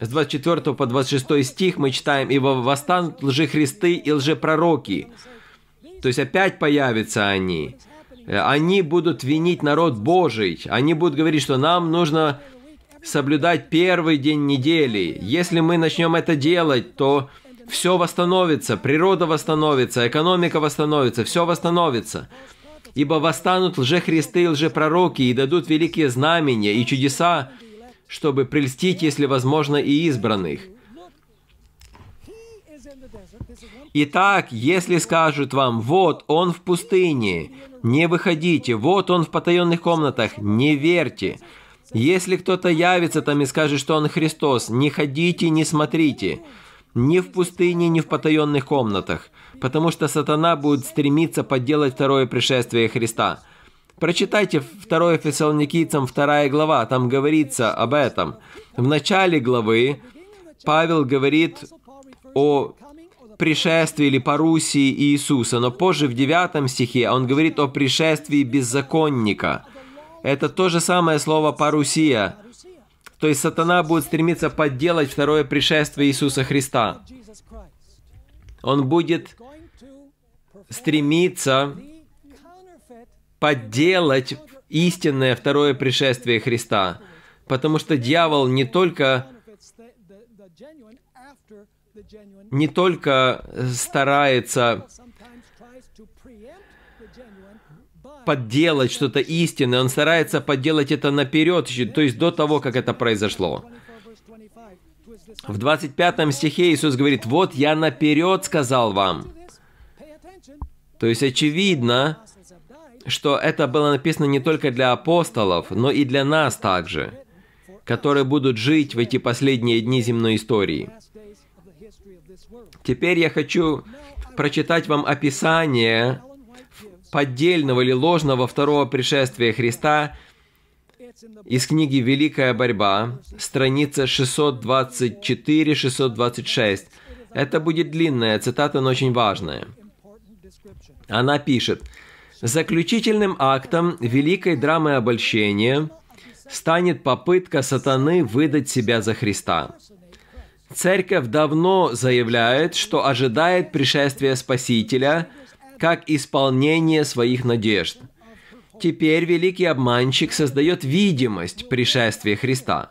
с 24 по 26 стих мы читаем, «Ибо восстанут лжехристы и лжепророки». То есть опять появятся они. Они будут винить народ Божий. Они будут говорить, что нам нужно соблюдать первый день недели. Если мы начнем это делать, то все восстановится, природа восстановится, экономика восстановится, все восстановится. Ибо восстанут лжехристы и лжепророки, и дадут великие знамения и чудеса, чтобы прельстить, если возможно, и избранных. Итак, если скажут вам, вот он в пустыне, не выходите, вот он в потаенных комнатах, не верьте. Если кто-то явится там и скажет, что он Христос, не ходите, не смотрите. Ни в пустыне, ни в потаенных комнатах потому что сатана будет стремиться подделать второе пришествие Христа. Прочитайте 2 Фессалоникийцам 2 глава, там говорится об этом. В начале главы Павел говорит о пришествии или парусии Иисуса, но позже в 9 стихе он говорит о пришествии беззаконника. Это то же самое слово «парусия», то есть сатана будет стремиться подделать второе пришествие Иисуса Христа. Он будет стремится подделать истинное второе пришествие Христа, потому что дьявол не только не только старается подделать что-то истинное, он старается подделать это наперед, то есть до того, как это произошло. В 25 стихе Иисус говорит, «Вот я наперед сказал вам». То есть очевидно, что это было написано не только для апостолов, но и для нас также, которые будут жить в эти последние дни земной истории. Теперь я хочу прочитать вам описание поддельного или ложного второго пришествия Христа из книги «Великая борьба», страница 624-626. Это будет длинная цитата, но очень важная – она пишет, «Заключительным актом великой драмы обольщения станет попытка сатаны выдать себя за Христа. Церковь давно заявляет, что ожидает пришествия Спасителя как исполнение своих надежд. Теперь великий обманщик создает видимость пришествия Христа.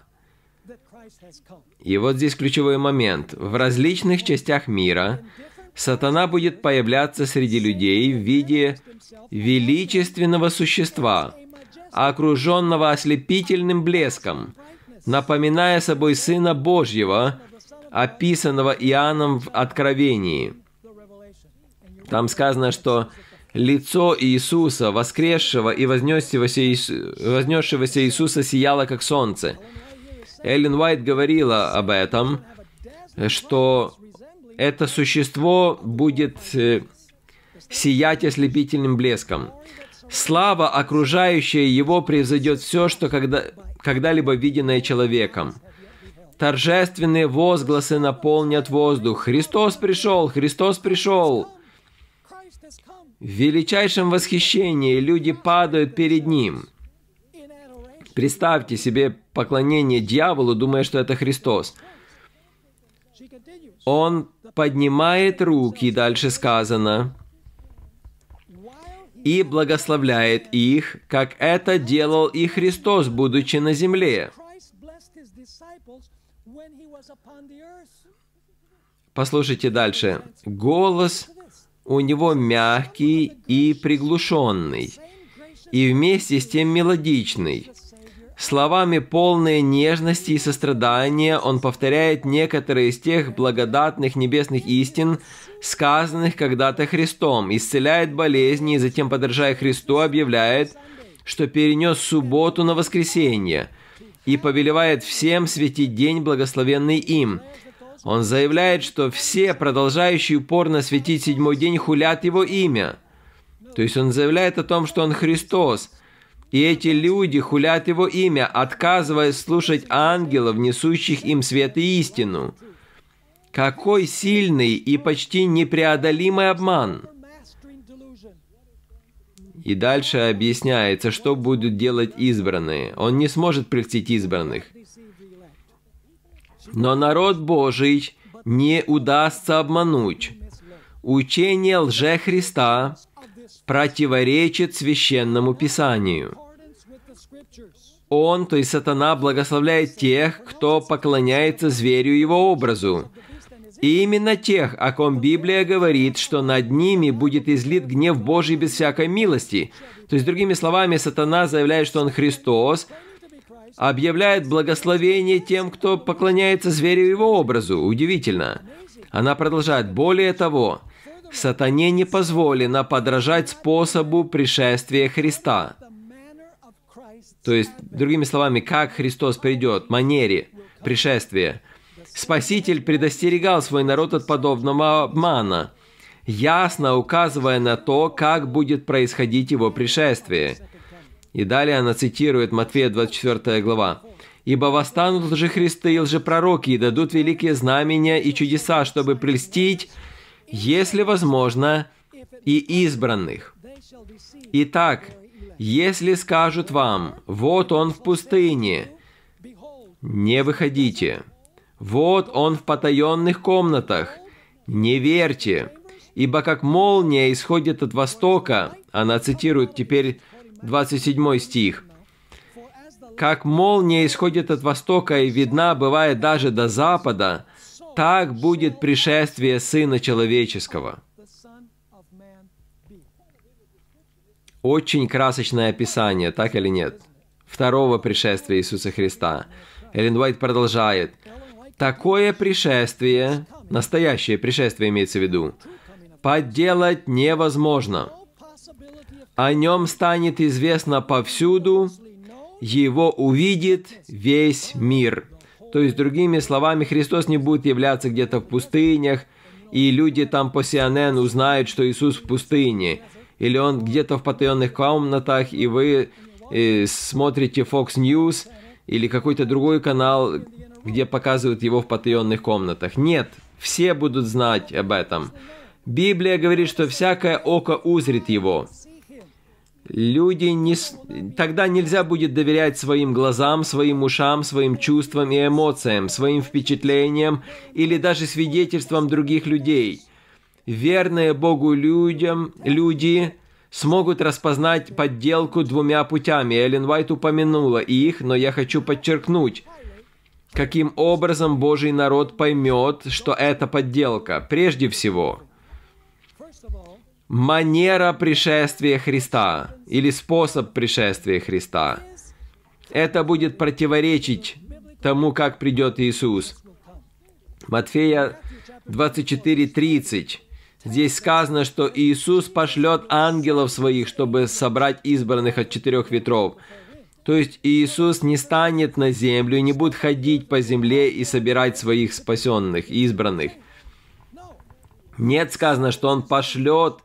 И вот здесь ключевой момент. В различных частях мира сатана будет появляться среди людей в виде величественного существа, окруженного ослепительным блеском, напоминая собой Сына Божьего, описанного Иоанном в Откровении. Там сказано, что лицо Иисуса, воскресшего и вознесшегося, вознесшегося Иисуса, сияло как солнце. Эллен Уайт говорила об этом, что это существо будет э, сиять ослепительным блеском. Слава, окружающая его, превзойдет все, что когда, когда-либо виденное человеком. Торжественные возгласы наполнят воздух. «Христос пришел! Христос пришел!» В величайшем восхищении люди падают перед Ним. Представьте себе поклонение дьяволу, думая, что это Христос. Он поднимает руки, дальше сказано, и благословляет их, как это делал и Христос, будучи на земле. Послушайте дальше. Голос у него мягкий и приглушенный, и вместе с тем мелодичный. Словами полные нежности и сострадания он повторяет некоторые из тех благодатных небесных истин, сказанных когда-то Христом, исцеляет болезни и затем, подражая Христу, объявляет, что перенес субботу на воскресенье и повелевает всем светить день, благословенный им. Он заявляет, что все, продолжающие упорно светить седьмой день, хулят его имя. То есть он заявляет о том, что он Христос – и эти люди хулят его имя, отказываясь слушать ангелов, несущих им свет и истину. Какой сильный и почти непреодолимый обман! И дальше объясняется, что будут делать избранные. Он не сможет прельстить избранных. Но народ Божий не удастся обмануть. Учение лже Христа – противоречит священному писанию. Он, то есть сатана, благословляет тех, кто поклоняется зверю его образу. И именно тех, о ком Библия говорит, что над ними будет излит гнев Божий без всякой милости. То есть, другими словами, сатана заявляет, что он Христос, объявляет благословение тем, кто поклоняется зверю его образу. Удивительно. Она продолжает. Более того, Сатане не позволено подражать способу пришествия Христа. То есть, другими словами, как Христос придет, манере пришествия. Спаситель предостерегал свой народ от подобного обмана, ясно указывая на то, как будет происходить его пришествие. И далее она цитирует Матфея 24 глава. «Ибо восстанут лжехристы и лжепророки, и дадут великие знамения и чудеса, чтобы прельстить если возможно, и избранных. Итак, если скажут вам, вот он в пустыне, не выходите. Вот он в потаенных комнатах, не верьте. Ибо как молния исходит от востока, она цитирует теперь 27 стих, как молния исходит от востока и видна бывает даже до запада, так будет пришествие Сына Человеческого. Очень красочное описание, так или нет? Второго пришествия Иисуса Христа. Эллен Уайт продолжает. Такое пришествие, настоящее пришествие имеется в виду, подделать невозможно. О нем станет известно повсюду, его увидит весь мир. То есть, другими словами, Христос не будет являться где-то в пустынях, и люди там по CNN узнают, что Иисус в пустыне, или Он где-то в потаенных комнатах, и вы э, смотрите Fox News или какой-то другой канал, где показывают Его в потаенных комнатах. Нет, все будут знать об этом. Библия говорит, что всякое око узрит Его. Люди не... Тогда нельзя будет доверять своим глазам, своим ушам, своим чувствам и эмоциям, своим впечатлениям или даже свидетельствам других людей. Верные Богу людям, люди смогут распознать подделку двумя путями. Эллен Уайт упомянула их, но я хочу подчеркнуть, каким образом Божий народ поймет, что это подделка. Прежде всего, манера пришествия Христа – или способ пришествия Христа. Это будет противоречить тому, как придет Иисус. Матфея 24:30. Здесь сказано, что Иисус пошлет ангелов своих, чтобы собрать избранных от четырех ветров. То есть Иисус не станет на землю, не будет ходить по земле и собирать своих спасенных, избранных. Нет, сказано, что Он пошлет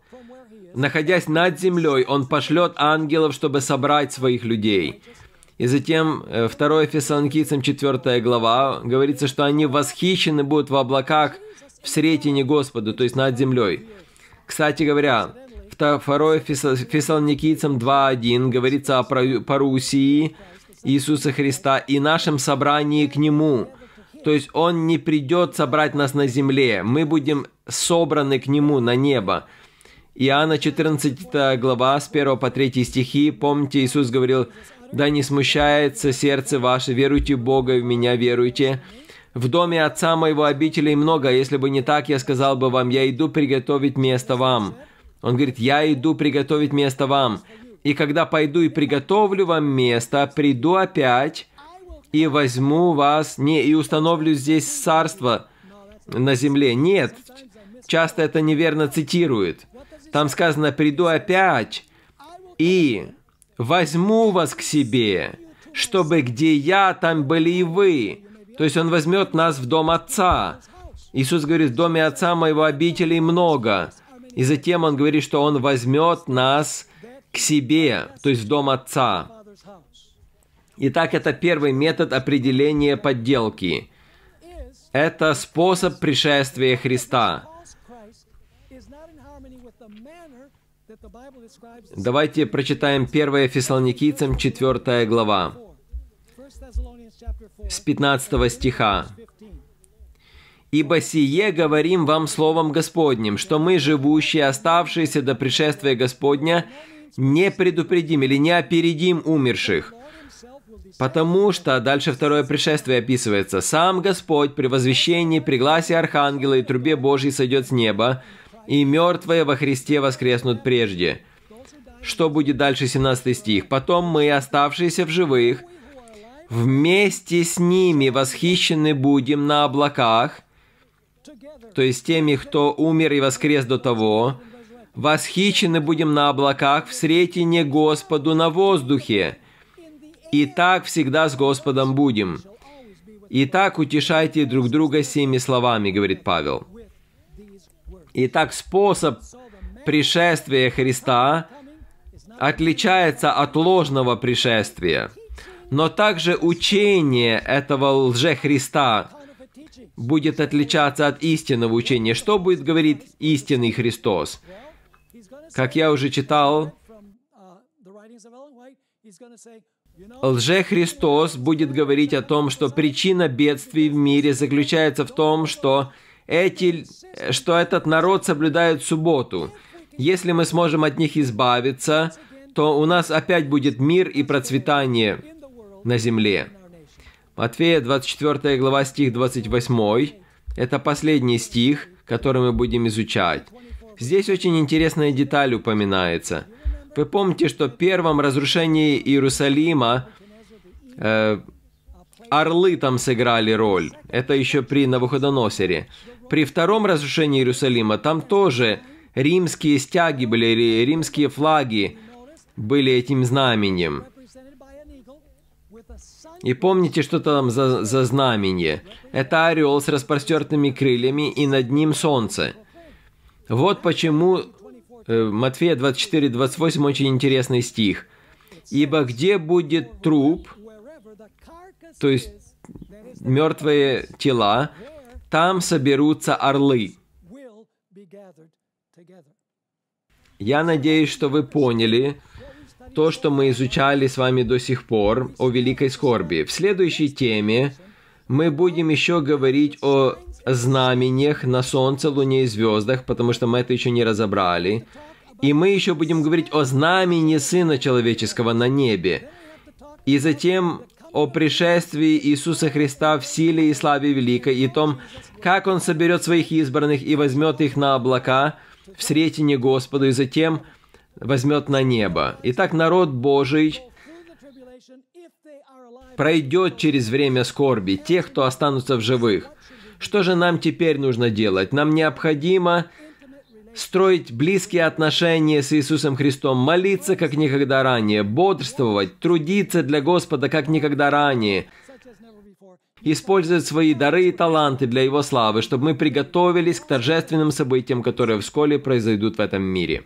Находясь над землей, он пошлет ангелов, чтобы собрать своих людей. И затем 2 э, Фессалоникийцам 4 глава говорится, что они восхищены будут в облаках в сретине Господу, то есть над землей. Кстати говоря, 2 Фессалоникийцам 2.1 говорится о парусии Иисуса Христа и нашем собрании к Нему. То есть Он не придет собрать нас на земле, мы будем собраны к Нему на небо. Иоанна 14 глава с 1 по 3 стихи, помните, Иисус говорил, «Да не смущается сердце ваше, веруйте в Бога, в Меня веруйте. В доме Отца моего обителей много, если бы не так, я сказал бы вам, я иду приготовить место вам». Он говорит, «Я иду приготовить место вам». И когда пойду и приготовлю вам место, приду опять и возьму вас, не, и установлю здесь царство на земле. Нет, часто это неверно цитирует. Там сказано, приду опять и возьму вас к себе, чтобы где я, там были и вы. То есть Он возьмет нас в дом Отца. Иисус говорит, в доме Отца моего обителей много. И затем Он говорит, что Он возьмет нас к себе, то есть в дом Отца. Итак, это первый метод определения подделки. Это способ пришествия Христа. Давайте прочитаем 1 Фессалоникийцам 4 глава с 15 стиха. «Ибо сие говорим вам словом Господним, что мы, живущие, оставшиеся до пришествия Господня, не предупредим или не опередим умерших, Потому что, дальше второе пришествие описывается, «Сам Господь при возвещении, при гласе Архангела и трубе Божьей сойдет с неба, и мертвые во Христе воскреснут прежде». Что будет дальше 17 стих? «Потом мы, оставшиеся в живых, вместе с ними восхищены будем на облаках, то есть теми, кто умер и воскрес до того, восхищены будем на облаках в сретине Господу на воздухе, и так всегда с Господом будем. И так утешайте друг друга семи словами, говорит Павел. Итак, способ пришествия Христа отличается от ложного пришествия. Но также учение этого лжехриста будет отличаться от истинного учения. Что будет говорить истинный Христос? Как я уже читал, Лже-Христос будет говорить о том, что причина бедствий в мире заключается в том, что эти, что этот народ соблюдает субботу. Если мы сможем от них избавиться, то у нас опять будет мир и процветание на земле. Матфея 24 глава стих 28. Это последний стих, который мы будем изучать. Здесь очень интересная деталь упоминается. Вы помните, что в первом разрушении Иерусалима э, орлы там сыграли роль. Это еще при Навуходоносере. При втором разрушении Иерусалима там тоже римские стяги были, римские флаги были этим знаменем. И помните, что там за, за знамение? Это орел с распростертыми крыльями и над ним солнце. Вот почему э, Матфея 24-28 очень интересный стих. «Ибо где будет труп, то есть мертвые тела, там соберутся орлы. Я надеюсь, что вы поняли то, что мы изучали с вами до сих пор о великой скорби. В следующей теме мы будем еще говорить о знамениях на Солнце, Луне и звездах, потому что мы это еще не разобрали. И мы еще будем говорить о знамени Сына Человеческого на небе. И затем о пришествии Иисуса Христа в силе и славе великой и том, как Он соберет своих избранных и возьмет их на облака в сретение Господу и затем возьмет на небо. Итак, народ Божий пройдет через время скорби, тех, кто останутся в живых. Что же нам теперь нужно делать? Нам необходимо строить близкие отношения с Иисусом Христом, молиться как никогда ранее, бодрствовать, трудиться для Господа как никогда ранее, использовать свои дары и таланты для Его славы, чтобы мы приготовились к торжественным событиям, которые вскоре произойдут в этом мире.